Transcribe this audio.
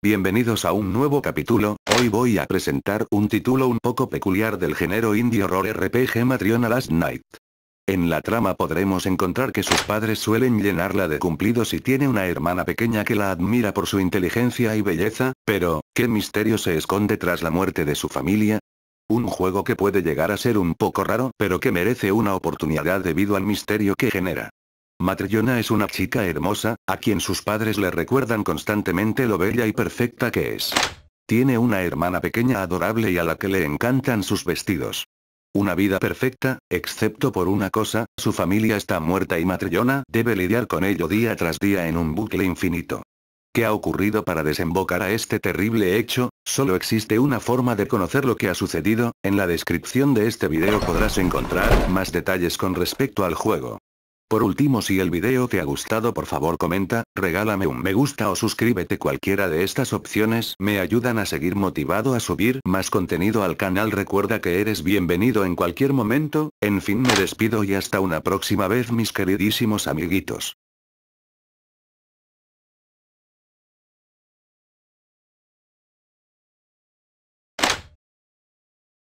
Bienvenidos a un nuevo capítulo, hoy voy a presentar un título un poco peculiar del género indie horror RPG Matriona Last Night. En la trama podremos encontrar que sus padres suelen llenarla de cumplidos y tiene una hermana pequeña que la admira por su inteligencia y belleza, pero, ¿qué misterio se esconde tras la muerte de su familia? Un juego que puede llegar a ser un poco raro, pero que merece una oportunidad debido al misterio que genera. Matrillona es una chica hermosa, a quien sus padres le recuerdan constantemente lo bella y perfecta que es. Tiene una hermana pequeña adorable y a la que le encantan sus vestidos. Una vida perfecta, excepto por una cosa, su familia está muerta y Matrillona debe lidiar con ello día tras día en un bucle infinito. ¿Qué ha ocurrido para desembocar a este terrible hecho? Solo existe una forma de conocer lo que ha sucedido, en la descripción de este video podrás encontrar más detalles con respecto al juego. Por último si el video te ha gustado por favor comenta, regálame un me gusta o suscríbete cualquiera de estas opciones me ayudan a seguir motivado a subir más contenido al canal recuerda que eres bienvenido en cualquier momento, en fin me despido y hasta una próxima vez mis queridísimos amiguitos.